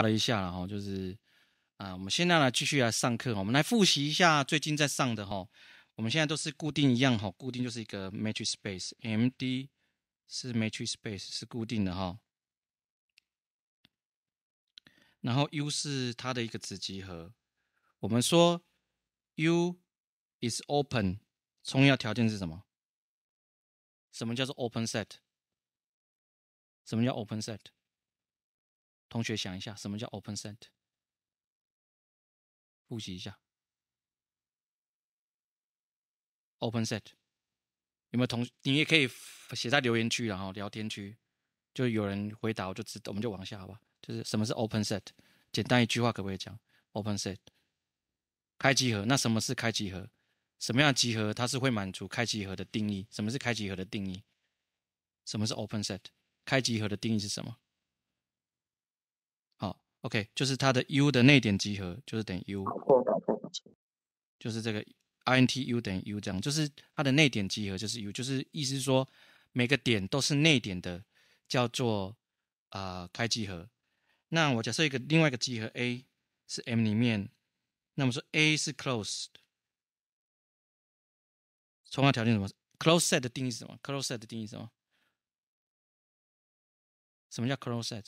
讲了一下，然后就是啊，我们现在来继续来上课。我们来复习一下最近在上的哈。我们现在都是固定一样哈，固定就是一个 matrix space，M D 是 matrix space 是固定的哈。然后 U 是它的一个子集合。我们说 U is open，重要条件是什么？什么叫做 open set？什么叫 open set？同学想一下，什么叫 open set？复习一下 open set，有没有同？你也可以写在留言区，然后聊天区，就有人回答，我就知，我们就往下，好吧？就是什么是 open set？简单一句话可不可以讲 open set 开集合？那什么是开集合？什么样的集合它是会满足开集合的定义？什么是开集合的定义？什么是 open set？开集合的定义是什么？OK，就是它的 U 的内点集合就是等于 U，就是这个 INT U 等于 U 这样，就是它的内点集合就是 U，就是意思是说每个点都是内点的，叫做啊开集合。那我假设一个另外一个集合 A 是 M 里面，那么说 A 是 closed，充要条件什么 c l o s e set 的定义是什么 c l o s e set 的定义是什么？什么叫 c l o s e set？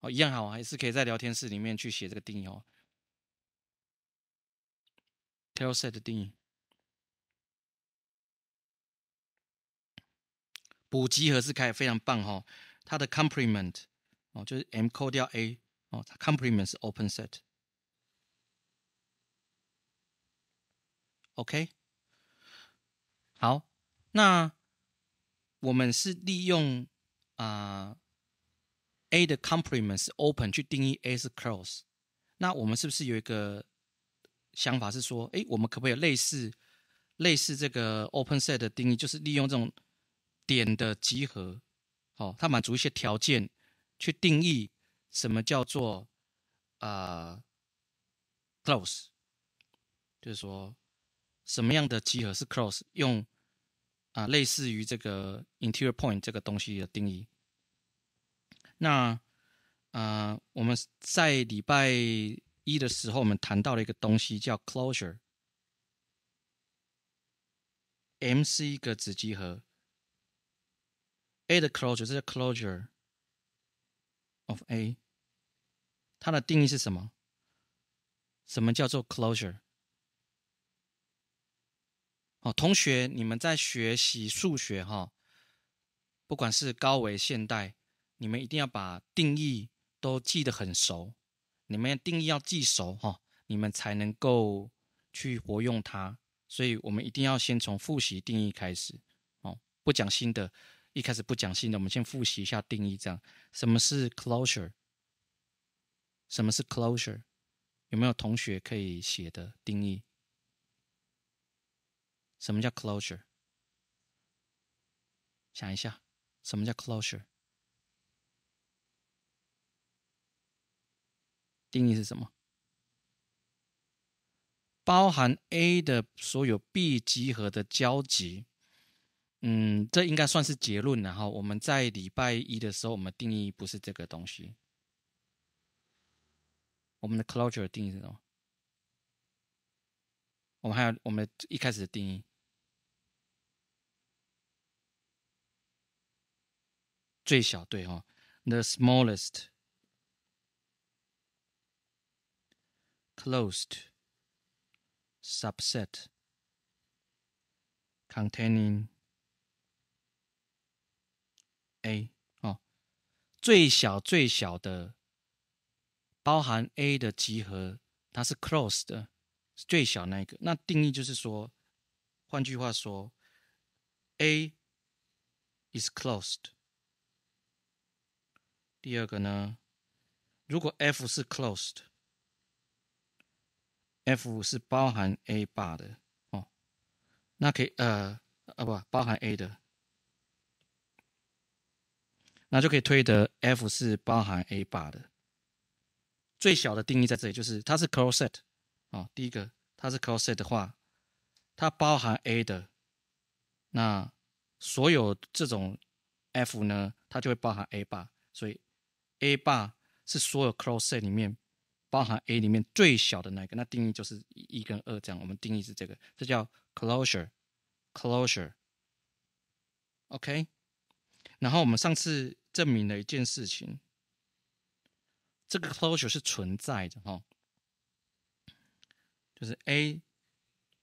哦，一样好，还是可以在聊天室里面去写这个定义哦。Tell set 的定义，补集合是开，非常棒哈。它的 complement 哦，就是 M 扣掉 A 哦，它 complement 是 open set。OK，好，那我们是利用啊。A 的 complement 是 open，去定义 A 是 c l o s e 那我们是不是有一个想法是说，哎，我们可不可以类似类似这个 open set 的定义，就是利用这种点的集合，好，它满足一些条件，去定义什么叫做啊 c l o s e 就是说什么样的集合是 c l o s e 用啊类似于这个 interior point 这个东西的定义。那，呃，我们在礼拜一的时候，我们谈到了一个东西，叫 closure。M 是一个子集合，A 的 closure，这是 closure of A。它的定义是什么？什么叫做 closure？哦，同学，你们在学习数学哈，不管是高维现代。你们一定要把定义都记得很熟，你们定义要记熟哈，你们才能够去活用它。所以我们一定要先从复习定义开始哦，不讲新的，一开始不讲新的，我们先复习一下定义，这样什么是 closure？什么是 closure？有没有同学可以写的定义？什么叫 closure？想一下，什么叫 closure？定义是什么？包含 A 的所有 B 集合的交集。嗯，这应该算是结论。然后我们在礼拜一的时候，我们定义不是这个东西。我们的 closure 定义是什么？我们还有我们一开始的定义，最小对哈，the smallest。closed subset containing a 哦，最小最小的包含 a 的集合，它是 closed 的，是最小那一个。那定义就是说，换句话说，a is closed。第二个呢，如果 f 是 closed。F 是包含 A bar 的哦，那可以呃呃不包含 A 的，那就可以推得 F 是包含 A bar 的。最小的定义在这里，就是它是 c l o s e set 啊，第一个它是 c l o s e set 的话，它包含 A 的，那所有这种 F 呢，它就会包含 A bar，所以 A bar 是所有 c l o s e set 里面。包含 A 里面最小的那个，那定义就是一跟二这样。我们定义是这个，这叫 closure，closure，OK。然后我们上次证明了一件事情，这个 closure 是存在的哈，就是 A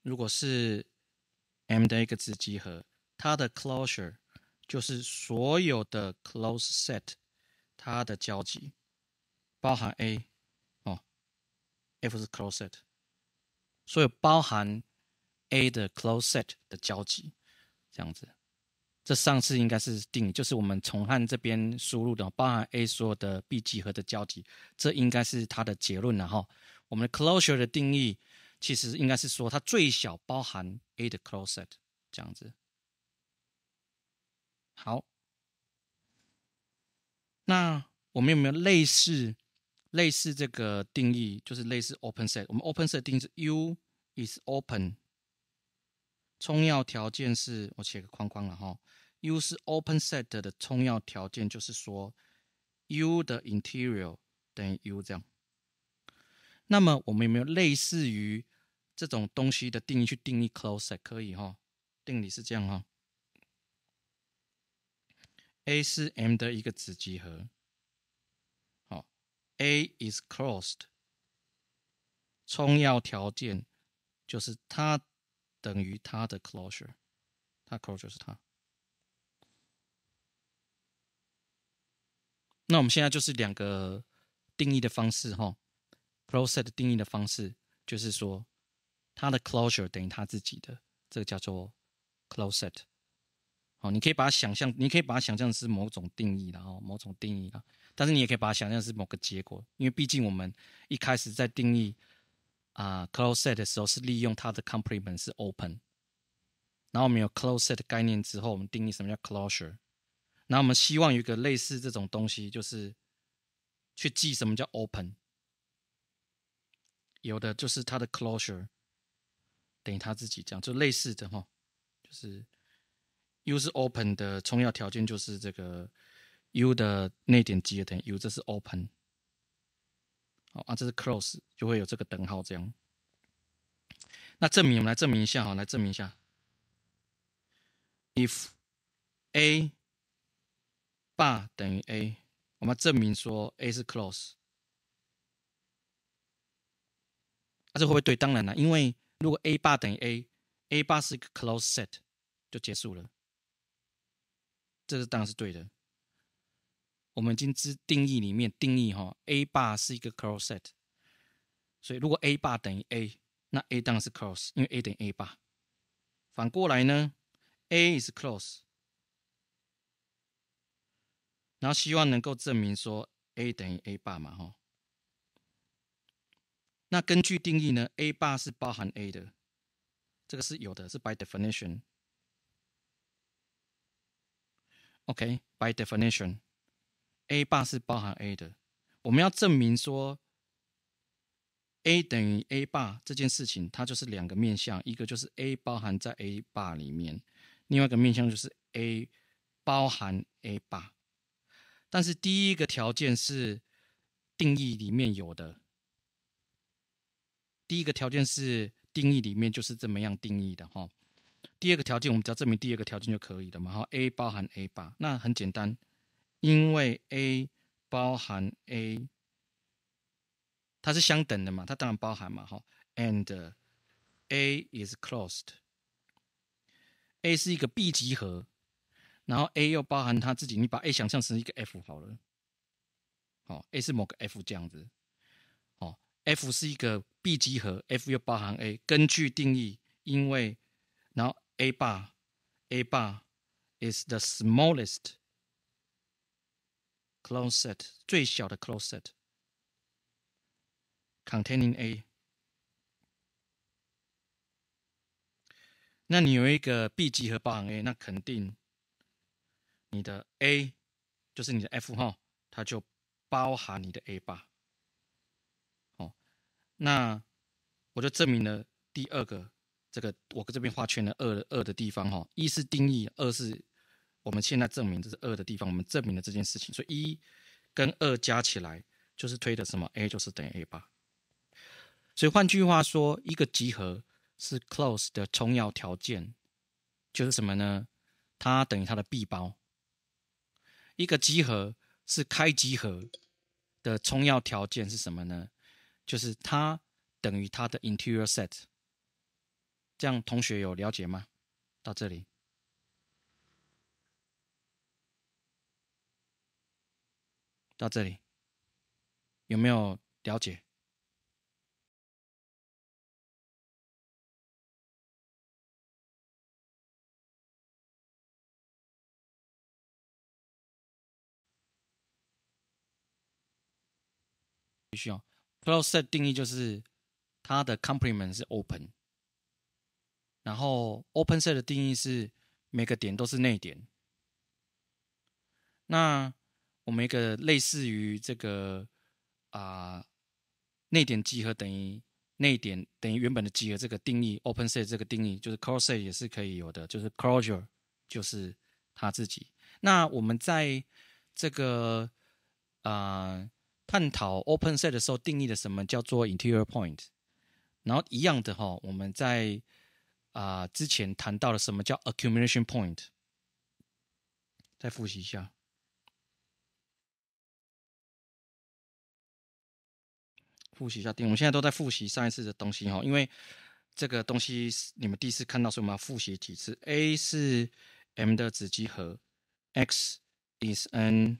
如果是 M 的一个子集合，它的 closure 就是所有的 c l o s e set 它的交集，包含 A。F 是 closed，所以包含 A 的 closed 的交集，这样子。这上次应该是定，就是我们从汉这边输入的包含 A 所有的 B 集合的交集，这应该是它的结论了哈。我们的 closure 的定义其实应该是说，它最小包含 A 的 closed，这样子。好，那我们有没有类似？类似这个定义，就是类似 open set。我们 open set 定义是 U is open。充要条件是，我写个框框了哈。U 是 open set 的充要条件，就是说 U 的 interior 等于 U 这样。那么我们有没有类似于这种东西的定义去定义 closed？可以哈。定理是这样哈。A 是 M 的一个子集合。A is closed，充要条件就是它等于它的 closure，它 closure 是它。那我们现在就是两个定义的方式，哈 p r o c e d 定义的方式就是说它的 closure 等于它自己的，这个叫做 c l o s e t 好，你可以把它想象，你可以把它想象是某种定义，然后某种定义的。但是你也可以把它想象是某个结果，因为毕竟我们一开始在定义啊 c l o s e set 的时候是利用它的 complement 是 open，然后我们有 c l o s e set 的概念之后，我们定义什么叫 closure，然后我们希望有一个类似这种东西，就是去记什么叫 open，有的就是它的 closure 等于它自己，这样就类似的哈，就是 u 是 open 的充要条件就是这个。U 的内点积的等于 U 这是 open，好啊，这是 c l o s e 就会有这个等号这样。那证明我们来证明一下哈，来证明一下。If A bar 等于 A，我们证明说 A 是 closed，那这会不会对？当然了，因为如果 A bar 等于 A，A bar 是一个 c l o s e set，就结束了。这是当然是对的。我们已经知定义里面定义哈，A bar 是一个 c r o s s set，所以如果 A bar 等于 A，那 A 当然是 c r o s s 因为 A 等于 A bar。反过来呢，A is c l o s e 然后希望能够证明说 A 等于 A bar 嘛，哈。那根据定义呢，A bar 是包含 A 的，这个是有的，是 by definition。OK，by definition。A 八是包含 A 的，我们要证明说 A 等于 A 八这件事情，它就是两个面向，一个就是 A 包含在 A 八里面，另外一个面向就是 A 包含 A 八。但是第一个条件是定义里面有的，第一个条件是定义里面就是这么样定义的哈。第二个条件，我们只要证明第二个条件就可以了嘛？哈，A 包含 A 八，那很简单。因为 A 包含 A，它是相等的嘛，它当然包含嘛，哈。And A is closed。A 是一个 B 集合，然后 A 又包含它自己。你把 A 想象成一个 F 好了，哦，A 是某个 F 这样子，哦，F 是一个 B 集合，F 又包含 A。根据定义，因为然后 A bar，A bar is the smallest。Close set 最小的 close set containing a。那你有一个 B 集合包含 a，那肯定你的 a 就是你的 F 号，它就包含你的 a 吧。哦，那我就证明了第二个，这个我搁这边画圈的二的二的地方哈，一是定义，二是。我们现在证明这是二的地方，我们证明了这件事情，所以一跟二加起来就是推的什么？A 就是等于 A 八。所以换句话说，一个集合是 c l o s e 的重要条件就是什么呢？它等于它的闭包。一个集合是开集合的充要条件是什么呢？就是它等于它的 interior set。这样同学有了解吗？到这里。到这里，有没有了解？必须要。c l o s e set 定义就是它的 complement 是 open，然后 open set 的定义是每个点都是内点。那我们一个类似于这个啊内点集合等于内点等于原本的集合这个定义，open set 这个定义就是 c l o s e set 也是可以有的，就是 closure 就是它自己。那我们在这个啊探讨 open set 的时候定义的什么叫做 interior point，然后一样的哈，我们在啊之前谈到了什么叫 accumulation point，再复习一下。复习一下定，我们现在都在复习上一次的东西哈，因为这个东西你们第一次看到，所以我们要复习几次。A 是 M 的子集合，x is an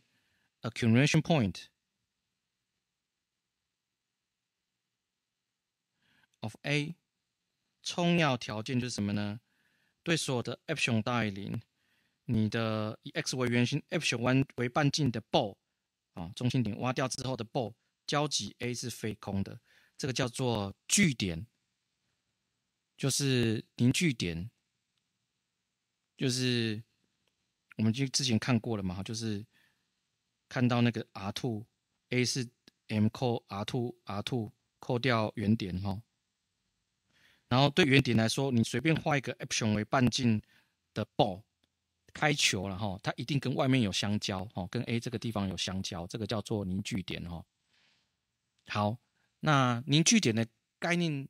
accumulation point of A。冲要条件就是什么呢？对所有的 epsion 大于零，你的以 x 为圆心 e p s i l o n 为半径的 ball 啊，中心点挖掉之后的 ball。交集 A 是非空的，这个叫做聚点，就是凝聚点，就是我们就之前看过了嘛，就是看到那个 R two A 是 M 扣 R two R two 扣掉原点哈，然后对原点来说，你随便画一个 option 为半径的 ball 开球了哈，它一定跟外面有相交哈，跟 A 这个地方有相交，这个叫做凝聚点哈。好，那凝聚点的概念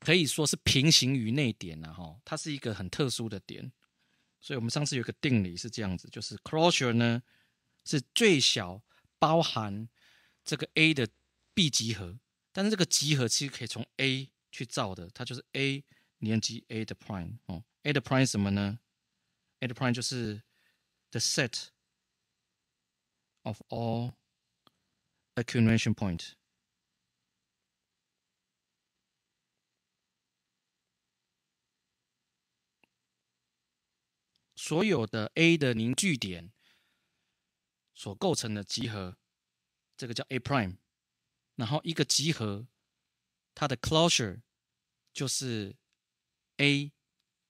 可以说是平行于内点呐，哈，它是一个很特殊的点。所以，我们上次有个定理是这样子，就是 closure 呢是最小包含这个 A 的 B 集合。但是，这个集合其实可以从 A 去造的，它就是 A 连集 A 的 prime 哦。A 的 prime 什么呢？A 的 prime 就是 the set of all accumulation point。所有的 a 的凝聚点所构成的集合，这个叫 a prime。然后一个集合，它的 closure 就是 a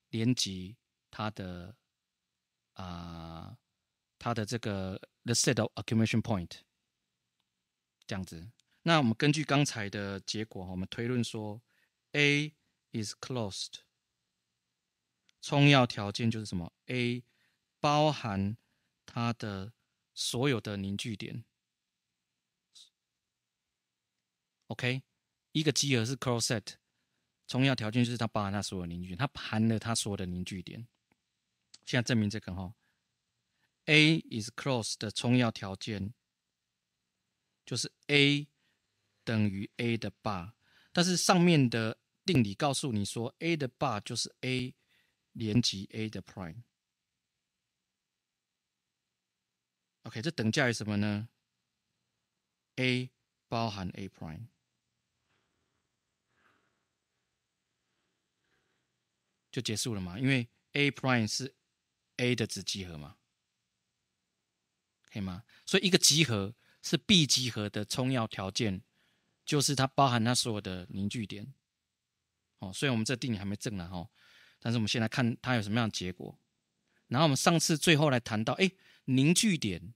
连集它的啊它的这个 the set of accumulation point 这样子。那我们根据刚才的结果，我们推论说 a is closed。充要条件就是什么？A 包含它的所有的凝聚点。OK，一个集合是 c r o s s s e t 充要条件就是它包含它所有凝聚点，它含了它所有的凝聚点。现在证明这个哈，A is c r o s s 的充要条件就是 A 等于 A 的 bar，但是上面的定理告诉你说 A 的 bar 就是 A。连集 A 的 prime，OK，这等价于什么呢？A 包含 A prime，就结束了嘛？因为 A prime 是 A 的子集合嘛，可以吗？所以一个集合是 B 集合的充要条件，就是它包含它所有的凝聚点。哦，虽然我们这定理还没证呢，吼。但是我们现在看它有什么样的结果。然后我们上次最后来谈到，哎，凝聚点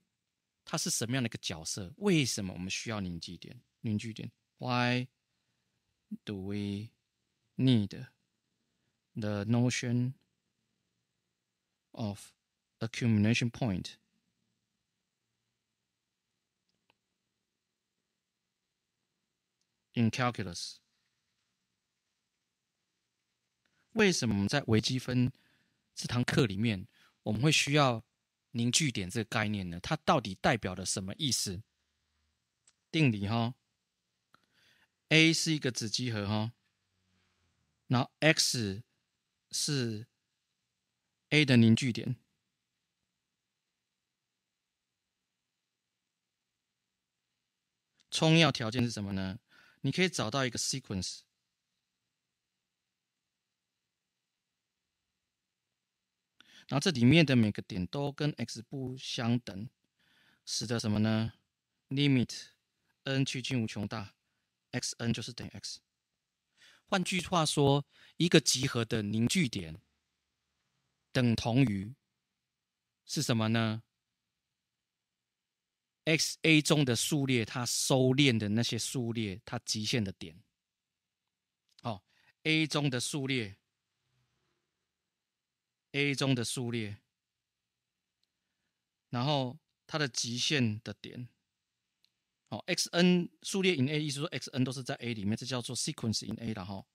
它是什么样的一个角色？为什么我们需要凝聚点？凝聚点？Why do we need the notion of accumulation point？in calculus. 为什么在微积分这堂课里面我们会需要凝聚点这个概念呢？它到底代表了什么意思？定理哈，A 是一个子集合哈，然后 x 是 A 的凝聚点。充要条件是什么呢？你可以找到一个 sequence。然后这里面的每个点都跟 x 不相等，使得什么呢？limit n 趋近无穷大，x n 就是等于 x。换句话说，一个集合的凝聚点等同于是什么呢？x a 中的数列，它收敛的那些数列，它极限的点。好，a 中的数列。A 中的数列，然后它的极限的点，哦，x_n 数列 in A，意思说 x_n 都是在 A 里面，这叫做 sequence in A，然后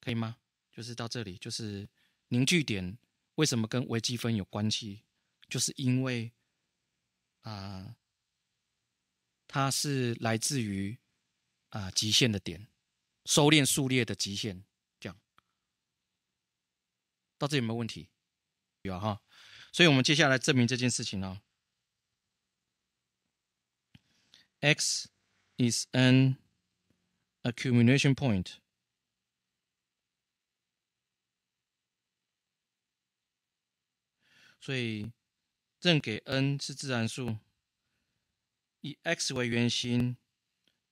可以吗？就是到这里，就是凝聚点为什么跟微积分有关系？就是因为啊，它是来自于啊极限的点，收敛数列的极限。到这有没有问题？有哈，所以我们接下来证明这件事情呢。x is an accumulation point。所以，正给 n 是自然数，以 x 为圆心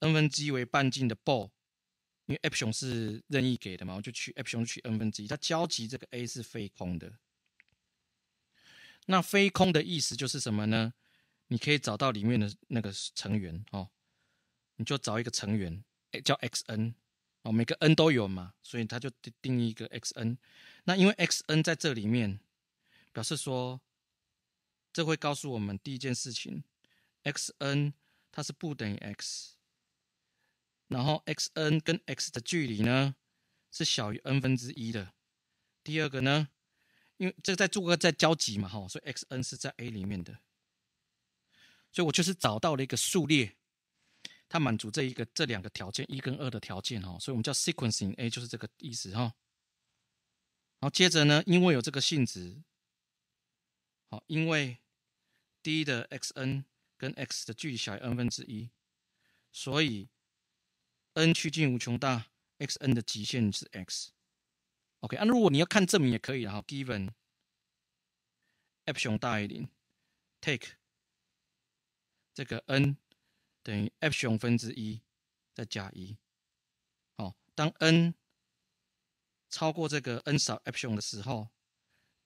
，n 分之一为半径的 ball。因为 option 是任意给的嘛，我就取 option 取 n 分之一，它交集这个 A 是非空的。那非空的意思就是什么呢？你可以找到里面的那个成员哦，你就找一个成员叫 x n，哦，每个 n 都有嘛，所以它就定义一个 x n。那因为 x n 在这里面，表示说，这会告诉我们第一件事情，x n 它是不等于 x。然后 x_n 跟 x 的距离呢是小于 n 分之一的。第二个呢，因为这个在做个在交集嘛，哈，所以 x_n 是在 A 里面的，所以我就是找到了一个数列，它满足这一个这两个条件一跟二的条件哦，所以我们叫 sequencing，a 就是这个意思哈。然后接着呢，因为有这个性质，好，因为 d 的 x_n 跟 x 的距离小于 n 分之一，所以 n 趋近无穷大，x n 的极限是 x。OK，啊，如果你要看证明也可以哈。Given epsilon 大于零，take 这个 n 等于 epsilon 分之一再加一。好，当 n 超过这个 n 少 epsilon 的时候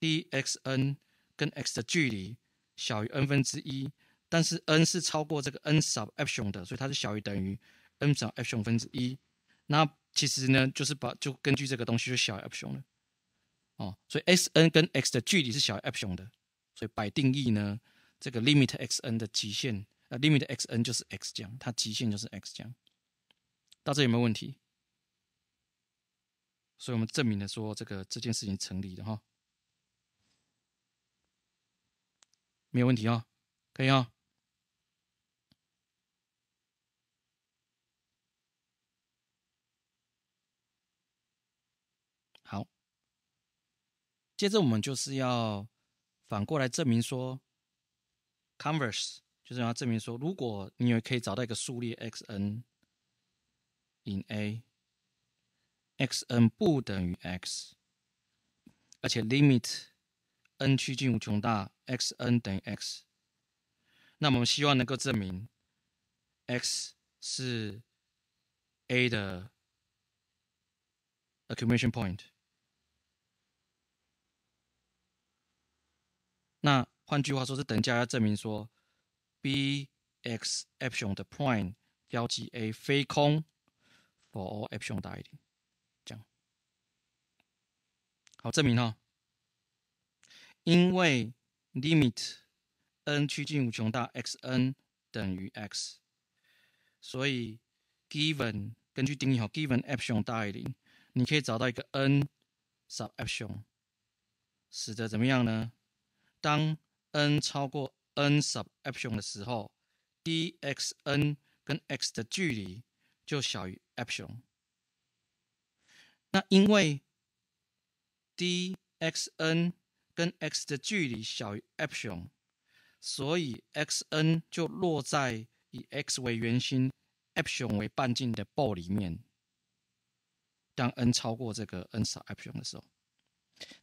，d x n 跟 x 的距离小于 n 分之一，但是 n 是超过这个 n 少 epsilon 的，所以它是小于等于。m 小 f 小分之一，那其实呢，就是把就根据这个东西就小 f 小了，哦，所以 s n 跟 x 的距离是小 f 小的，所以摆定义呢，这个 limit x n 的极限，呃，limit x n 就是 x 这样，它极限就是 x 这样，到这有没有问题？所以我们证明了说这个这件事情成立的哈，没有问题啊，可以啊。接着我们就是要反过来证明说，converse 就是要证明说，如果你也可以找到一个数列 x_n in A，x_n 不等于 x，而且 limit n 趋近无穷大 x_n 等于 x，那我们希望能够证明 x 是 A 的 accumulation point。那换句话说，是等价要证明说，b x a p t i o n 的 point 标记 a 非空，for a p t i o n 大于零，这样。好，证明哈。因为 limit n 趋近无穷大 x n 等于 x，所以 given 根据定义好，given a p t i o n 大于零，你可以找到一个 n sub a p t i o n 使得怎么样呢？当 n 超过 n sub epsilon 的时候，d x n 跟 x 的距离就小于 epsilon。那因为 d x n 跟 x 的距离小于 epsilon，所以 x n 就落在以 x 为圆心、epsilon 为半径的 ball 里面。当 n 超过这个 n 小 epsilon 的时候，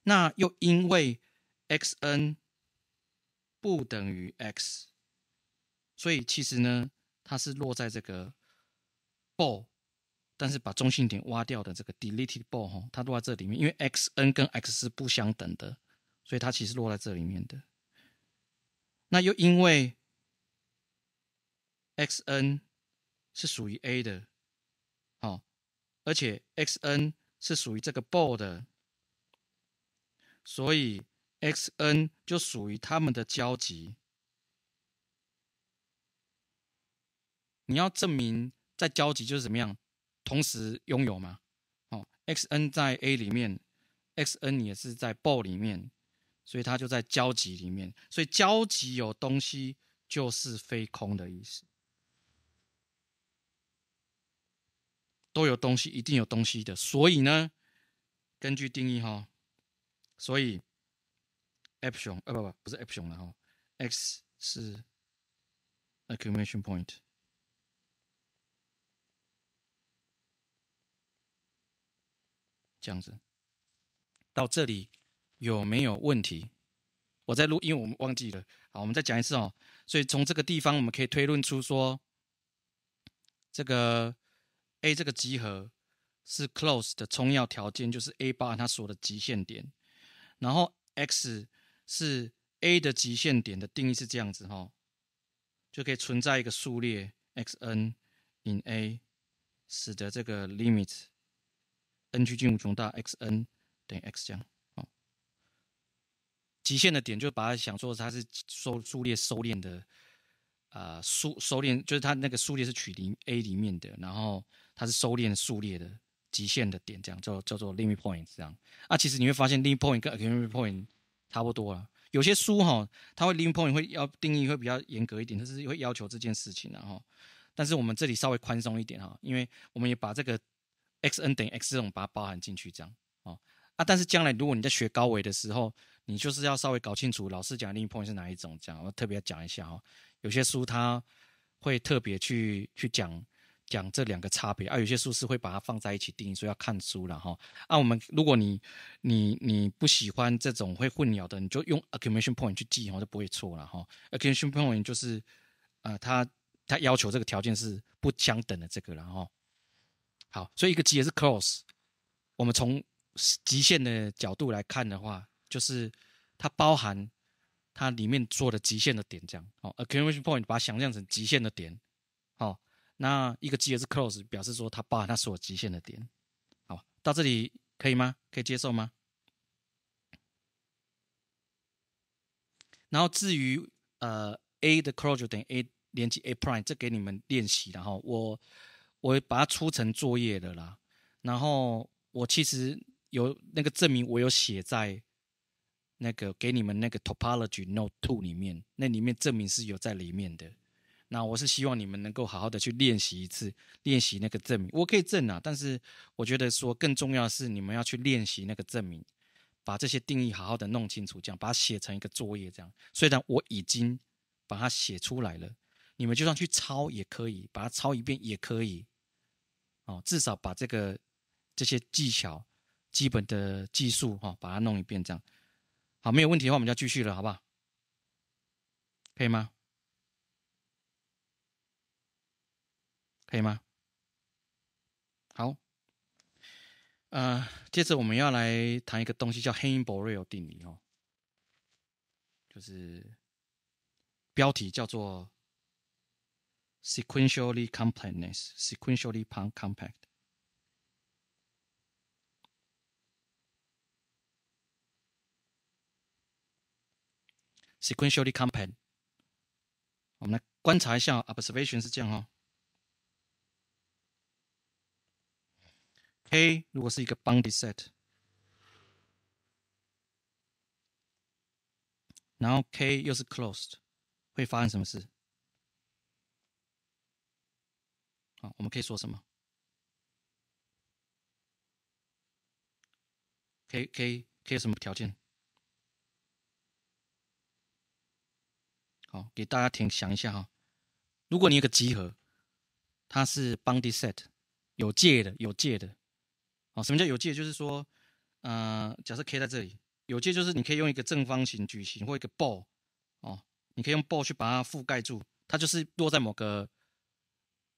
那又因为 x n 不等于 x，所以其实呢，它是落在这个 ball，但是把中心点挖掉的这个 deleted ball，吼，它落在这里面，因为 x n 跟 x 是不相等的，所以它其实落在这里面的。那又因为 x n 是属于 A 的，好，而且 x n 是属于这个 ball 的，所以。x n 就属于它们的交集。你要证明在交集就是怎么样，同时拥有吗？哦，x n 在 a 里面，x n 也是在 b 里面，所以它就在交集里面。所以交集有东西就是非空的意思，都有东西，一定有东西的。所以呢，根据定义哈，所以。epsion，呃，不不，不是 epsion 了哈。x 是 accumulation point，这样子。到这里有没有问题？我在录，因为我们忘记了。好，我们再讲一次哦。所以从这个地方，我们可以推论出说，这个 A 这个集合是 c l o s e 的重要条件，就是 A 八它所有的极限点，然后 x。是 a 的极限点的定义是这样子哈，就可以存在一个数列 x_n 引 a，使得这个 limit n 趋近无穷大 x_n 等于 x 这样。极限的点就把它想说它是收数列收敛的，呃，收收敛就是它那个数列是取零 a 里面的，然后它是收敛数列的极限的点这样，叫叫做 limit point 这样。啊，其实你会发现 limit point 跟 a c c e m e l a t o n point 差不多了，有些书哈，它会 l i n k point 会要定义会比较严格一点，它是会要求这件事情，的哈。但是我们这里稍微宽松一点哈，因为我们也把这个 x n 等于 x 这种把它包含进去这样啊，啊，但是将来如果你在学高维的时候，你就是要稍微搞清楚老师讲 l i n k point 是哪一种，这样我特别讲一下哈，有些书它会特别去去讲。讲这两个差别啊，有些书是会把它放在一起定义，说要看书了哈。啊，我们如果你你你不喜欢这种会混淆的，你就用 accumulation point 去记，后就不会错了哈。accumulation point 就是呃，它它要求这个条件是不相等的这个了哈。好，所以一个集也是 c l o s e 我们从极限的角度来看的话，就是它包含它里面做的极限的点，这样。好，accumulation point 把它想象成极限的点。那一个 G 是 close，表示说它包，他是我极限的点。好，到这里可以吗？可以接受吗？然后至于呃，A 的 closure 等于 A 连接 A prime，这给你们练习然后我我把它出成作业的啦。然后我其实有那个证明，我有写在那个给你们那个 topology note two 里面，那里面证明是有在里面的。那我是希望你们能够好好的去练习一次，练习那个证明。我可以证啊，但是我觉得说更重要的是你们要去练习那个证明，把这些定义好好的弄清楚，这样把它写成一个作业这样。虽然我已经把它写出来了，你们就算去抄也可以，把它抄一遍也可以。哦，至少把这个这些技巧、基本的技术哈，把它弄一遍这样。好，没有问题的话，我们就要继续了，好不好？可以吗？可以吗？好，呃，接着我们要来谈一个东西，叫 h a i n b o r e l 定理哦，就是标题叫做 Sequentially Compactness，Sequentially Compact，Sequentially Compact。我们来观察一下，observation 是这样哦。A 如果是一个 bounded set，然后 K 又是 closed，会发生什么事？好，我们可以说什么？k K K 什么条件？好，给大家听想一下哈。如果你有个集合，它是 bounded set，有界的有界的。好，什么叫有界？就是说，呃，假设 k 在这里，有界就是你可以用一个正方形、矩形或一个 ball，哦，你可以用 ball 去把它覆盖住，它就是落在某个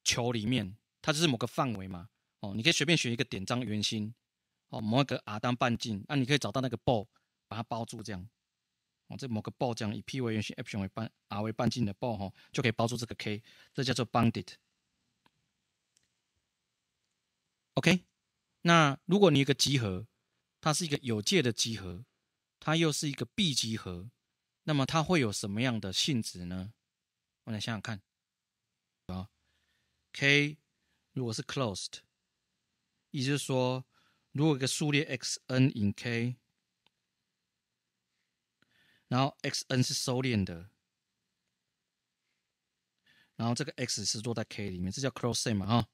球里面，它就是某个范围嘛，哦，你可以随便选一个点张圆心，哦，某一个 r 当半径，那你可以找到那个 ball 把它包住，这样，哦，这某个 ball 这样以 p 为圆心，为半 r 为半径的 ball 哈，就可以包住这个 k，这叫做 bounded。OK。那如果你一个集合，它是一个有界的集合，它又是一个 B 集合，那么它会有什么样的性质呢？我来想想看。啊，K 如果是 closed，意思是说，如果一个数列 x n in K，然后 x n 是收敛的，然后这个 x 是落在 K 里面，这叫 closed 嘛？哈，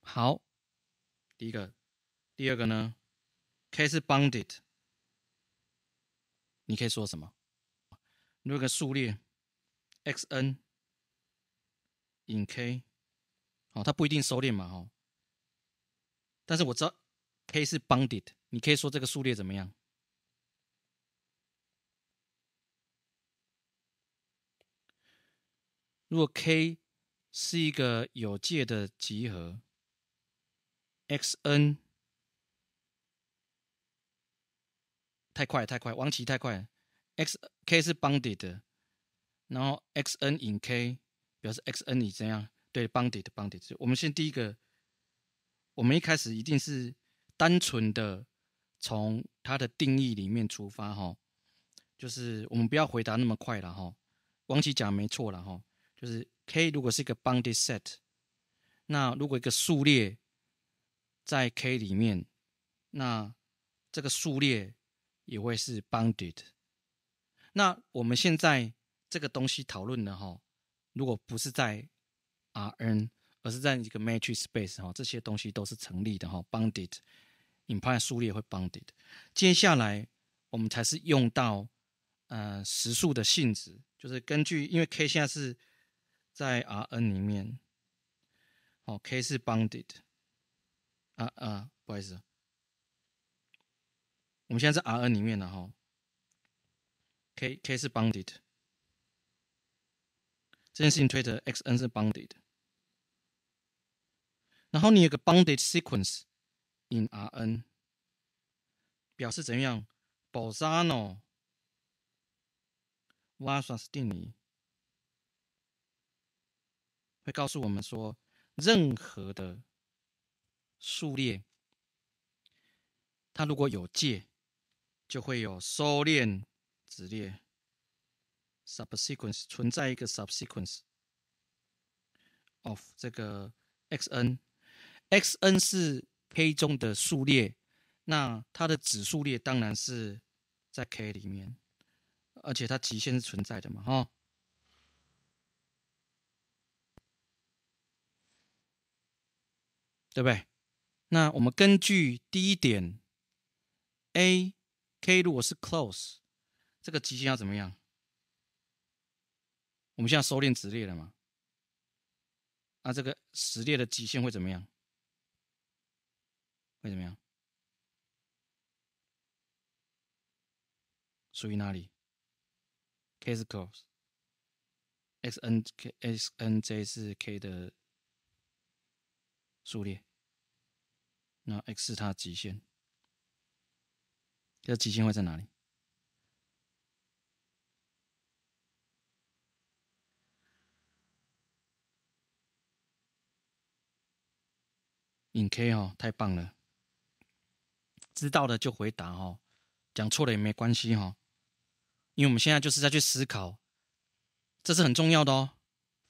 好。第一个，第二个呢？K 是 bounded，你可以说什么？如果一个数列 x_n in K，好，它不一定收敛嘛，哦。但是我知道 K 是 bounded，你可以说这个数列怎么样？如果 K 是一个有界的集合。x n 太快太快，王琦太快。x k 是 bounded，然后 x n 引 k 表示 x n 你怎样？对，bounded bounded。我们先第一个，我们一开始一定是单纯的从它的定义里面出发，哈，就是我们不要回答那么快了，哈。王琦讲没错了，哈，就是 k 如果是一个 bounded set，那如果一个数列在 K 里面，那这个数列也会是 bounded。那我们现在这个东西讨论的哈，如果不是在 Rn，而是在一个 matrix space 哈，这些东西都是成立的哈，bounded。i m p i c t 数列会 bounded。接下来我们才是用到呃实数的性质，就是根据因为 K 现在是在 Rn 里面，哦，K 是 bounded。啊啊，不好意思，我们现在在 Rn 里面了哈。k k 是 bounded，这件事情推的 x n 是 bounded。然后你有个 bounded sequence in Rn，表示怎样？b o a 保萨诺拉斯定理会告诉我们说，任何的数列，它如果有界，就会有收敛子列 （subsequence） 存在一个 subsequence of 这个 x_n，x_n 是 k 中的数列，那它的子数列当然是在 k 里面，而且它极限是存在的嘛，哈，对不对？那我们根据第一点，a，k 如果是 close，这个极限要怎么样？我们现在收敛子列了吗？那这个实列的极限会怎么样？会怎么样？属于哪里？k 是 close，x_n k x_n j 是 k 的数列。那 x 是它极限，这极限会在哪里引 k 哦，太棒了！知道的就回答哦，讲错了也没关系哈，因为我们现在就是在去思考，这是很重要的哦，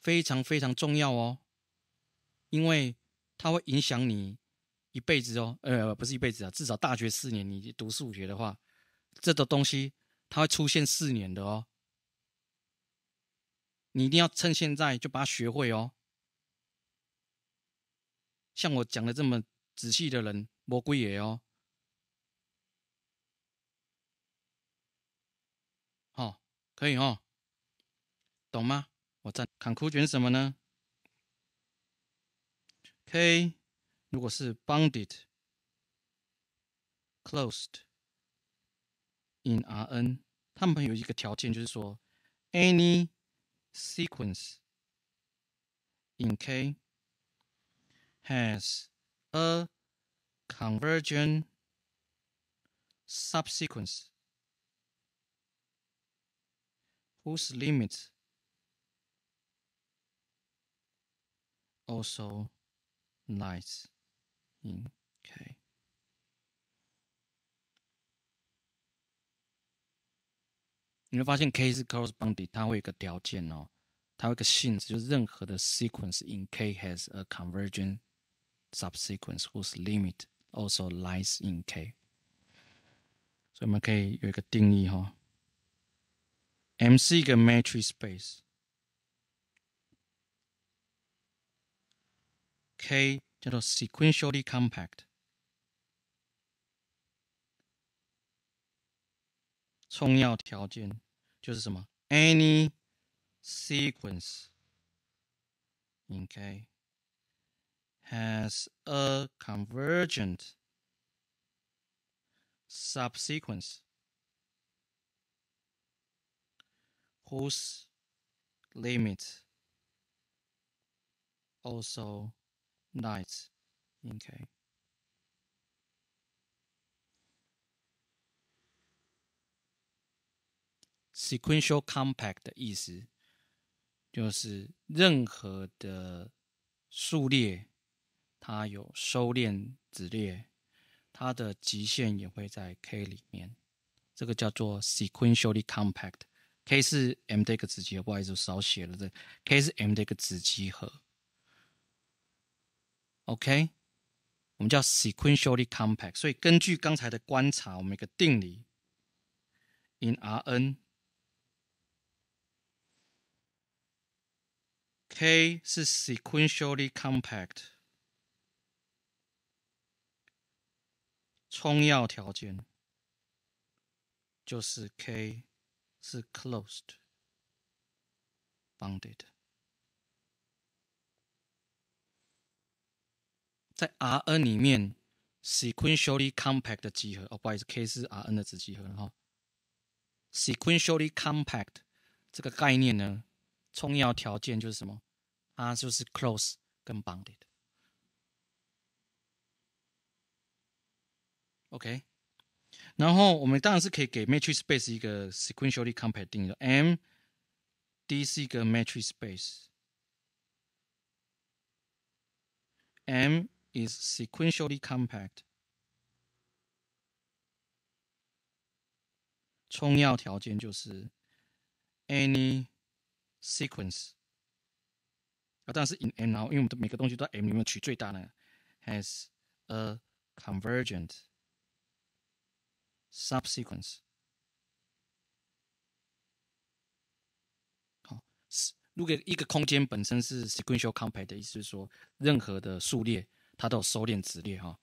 非常非常重要哦，因为它会影响你。一辈子哦，呃，不是一辈子啊，至少大学四年，你读数学的话，这个东西它会出现四年的哦。你一定要趁现在就把它学会哦。像我讲的这么仔细的人，魔鬼也哦。好，可以哦，懂吗？我在看哭卷什么呢？K。如果是 closed in Rn，他们有一个条件，就是说 any sequence in K has a convergent subsequence whose limit also lies Mm, Okay. 你会发现 case corresponding 它会有一个条件哦，它有一个性质，就是任何的 sequence in K has a convergent subsequence whose limit also lies in K。所以我们可以有一个定义哈、哦、，M 是一个 matrix space，K that are sequentially compact. any sequence in K has a convergent subsequence whose limit also Nice. o k n K. Sequential compact 的意思就是任何的数列，它有收敛子列，它的极限也会在 K 里面。这个叫做 sequentially compact. K 是 M 的一个子集，不好意思，少写了这。K 是 M 的一个子集合。OK，我们叫 sequentially compact。所以根据刚才的观察，我们一个定理：in Rn，K 是 sequentially compact。充要条件就是 K 是 closed bounded。在 Rn 里面，sequentially compact 的集合，哦，不好意思，K 是 Rn 的子集合。然后，sequentially compact 这个概念呢，重要条件就是什么？它就是 c l o s e 跟 bounded。OK。然后我们当然是可以给 m a t r i x space 一个 sequentially compact 定义的。M，D 是一个 m a t r i x space。M is sequentially compact。充要条件就是 any sequence 啊，但是 in n 啊，因为我们每个东西都在 m 里面取最大呢，has a convergent subsequence。好，如果一个空间本身是 sequential compact 的意思，是说任何的数列。它都有收敛子列哈。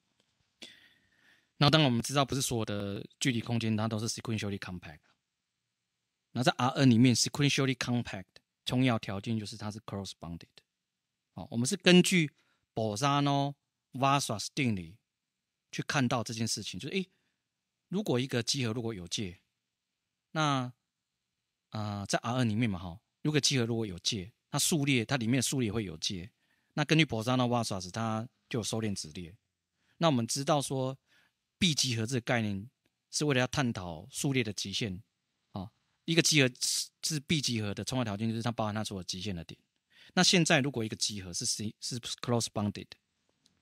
那当然我们知道，不是所有的具体空间它都是 sequentially compact。那在 Rn 里面，sequentially compact 重要条件就是它是 c o o s e s bounded。好，我们是根据 b o s z a n o v a s s a r a s 定理去看到这件事情，就是诶，如果一个集合如果有界，那啊，在 Rn 里面嘛哈，如果集合如果有界，它数列它里面的数列会有界。那根据博上纳瓦萨斯，它就有收敛子列。那我们知道说，b 集合这个概念是为了要探讨数列的极限啊。一个集合是 B 集合的充要条件就是它包含它所有极限的点。那现在如果一个集合是 C 是 c l o s e bounded，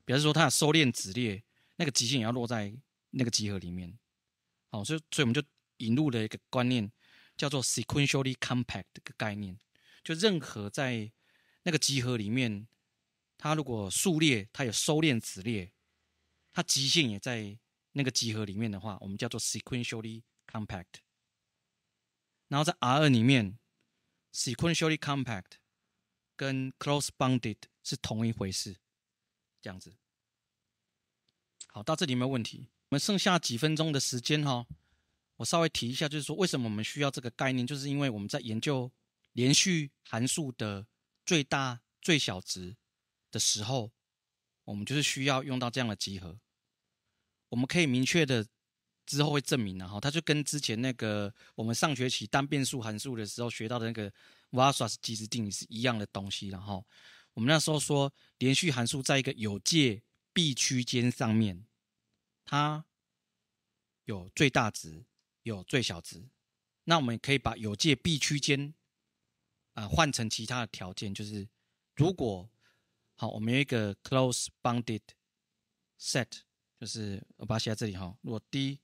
表示说它的收敛子列那个极限也要落在那个集合里面。好，所以所以我们就引入了一个观念叫做 sequentially compact 的个概念，就任何在那个集合里面。它如果数列，它有收敛子列，它极限也在那个集合里面的话，我们叫做 sequentially compact。然后在 r 二里面，sequentially compact 跟 c l o s e bounded 是同一回事，这样子。好，到这里没有问题。我们剩下几分钟的时间哈，我稍微提一下，就是说为什么我们需要这个概念，就是因为我们在研究连续函数的最大最小值。的时候，我们就是需要用到这样的集合。我们可以明确的，之后会证明的哈。它就跟之前那个我们上学期单变数函数的时候学到的那个 v a s a s 极值定理是一样的东西然哈。我们那时候说，连续函数在一个有界闭区间上面，它有最大值，有最小值。那我们可以把有界闭区间啊换成其他的条件，就是如果好，我们有一个 close bounded set，就是我把它写在这里哈。如果 D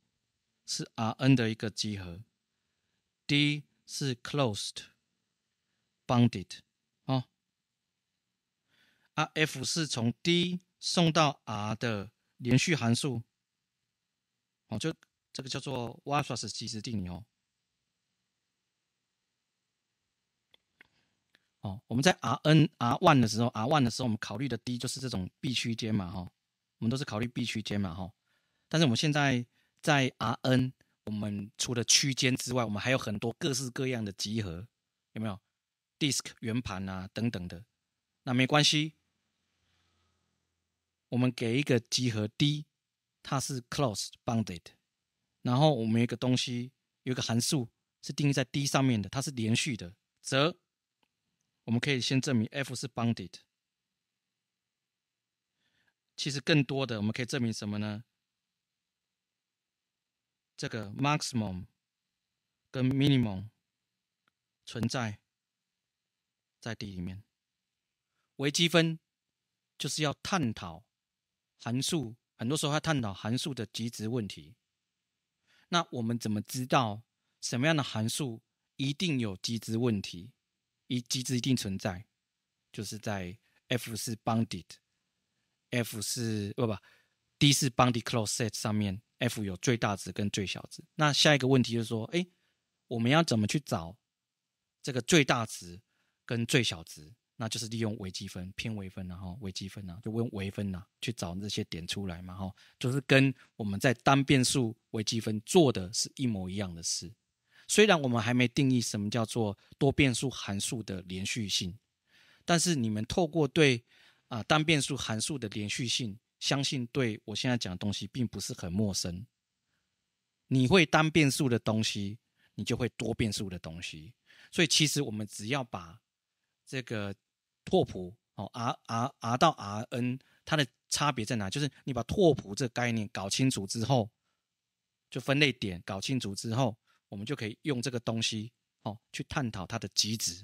是 Rn 的一个集合，D 是 closed bounded 哦，啊 F 是从 D 送到 R 的连续函数，哦，就这个叫做 w a s h s 即时定理哦。哦，我们在 Rn R one 的时候，R one 的时候，我们考虑的 D 就是这种闭区间嘛，哈，我们都是考虑闭区间嘛，哈。但是我们现在在 Rn，我们除了区间之外，我们还有很多各式各样的集合，有没有？disk 圆盘啊，等等的。那没关系，我们给一个集合 D，它是 closed bounded，然后我们一个东西，有一个函数是定义在 D 上面的，它是连续的，则。我们可以先证明 f 是 bounded。其实更多的，我们可以证明什么呢？这个 maximum 跟 minimum 存在在 D 里面。微积分就是要探讨函数，很多时候要探讨函数的极值问题。那我们怎么知道什么样的函数一定有极值问题？一机制一定存在，就是在 f 是 bounded，f 是不不 D 是 bounded c l o s e set 上面，f 有最大值跟最小值。那下一个问题就是说，哎，我们要怎么去找这个最大值跟最小值？那就是利用微积分，偏微分然后微积分啊，就用微分啊去找那些点出来嘛，哈，就是跟我们在单变数微积分做的是一模一样的事。虽然我们还没定义什么叫做多变数函数的连续性，但是你们透过对啊单变数函数的连续性，相信对我现在讲的东西并不是很陌生。你会单变数的东西，你就会多变数的东西。所以其实我们只要把这个拓扑哦 R R R 到 R n 它的差别在哪？就是你把拓扑这概念搞清楚之后，就分类点搞清楚之后。我们就可以用这个东西，哦，去探讨它的极值。